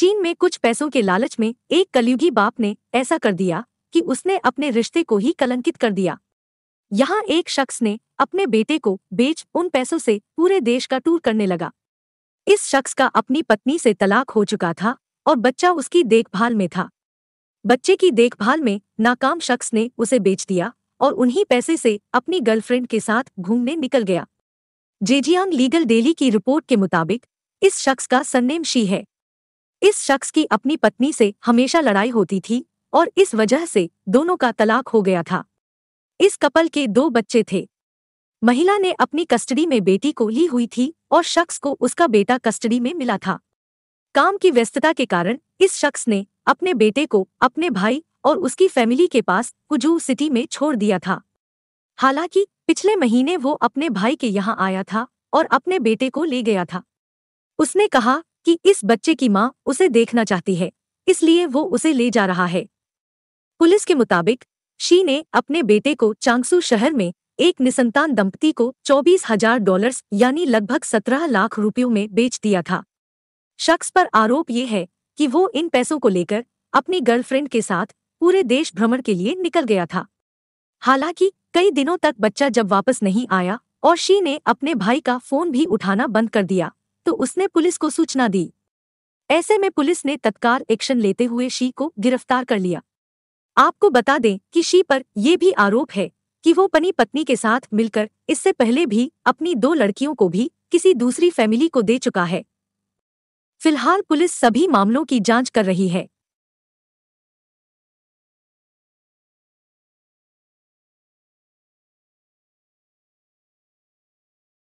चीन में कुछ पैसों के लालच में एक कलयुगी बाप ने ऐसा कर दिया कि उसने अपने रिश्ते को ही कलंकित कर दिया यहाँ एक शख्स ने अपने बेटे को बेच उन पैसों से पूरे देश का टूर करने लगा इस शख्स का अपनी पत्नी से तलाक हो चुका था और बच्चा उसकी देखभाल में था बच्चे की देखभाल में नाकाम शख्स ने उसे बेच दिया और उन्हीं पैसे से अपनी गर्लफ्रेंड के साथ घूमने निकल गया जेजियांग लीगल डेली की रिपोर्ट के मुताबिक इस शख्स का सन्नेम शी है इस शख्स की अपनी पत्नी से हमेशा लड़ाई होती थी और इस वजह से दोनों का तलाक हो गया था इस कपल के दो बच्चे थे महिला ने अपनी कस्टडी में बेटी को ली हुई थी और शख्स को उसका बेटा कस्टडी में मिला था काम की व्यस्तता के कारण इस शख्स ने अपने बेटे को अपने भाई और उसकी फैमिली के पास कुजू सिटी में छोड़ दिया था हालांकि पिछले महीने वो अपने भाई के यहाँ आया था और अपने बेटे को ले गया था उसने कहा कि इस बच्चे की मां उसे देखना चाहती है इसलिए वो उसे ले जा रहा है पुलिस के मुताबिक शी ने अपने बेटे को चांगसू शहर में एक निसंतान दंपति को चौबीस हजार डॉलर यानी लगभग सत्रह लाख रुपयों में बेच दिया था शख्स पर आरोप ये है कि वो इन पैसों को लेकर अपनी गर्लफ्रेंड के साथ पूरे देश भ्रमण के लिए निकल गया था हालांकि कई दिनों तक बच्चा जब वापस नहीं आया और शी ने अपने भाई का फोन भी उठाना बंद कर दिया तो उसने पुलिस को सूचना दी ऐसे में पुलिस ने तत्काल एक्शन लेते हुए शी को गिरफ्तार कर लिया आपको बता दें कि शी पर यह भी आरोप है कि वो पनी पत्नी के साथ मिलकर इससे पहले भी अपनी दो लड़कियों को भी किसी दूसरी फैमिली को दे चुका है फिलहाल पुलिस सभी मामलों की जांच कर रही है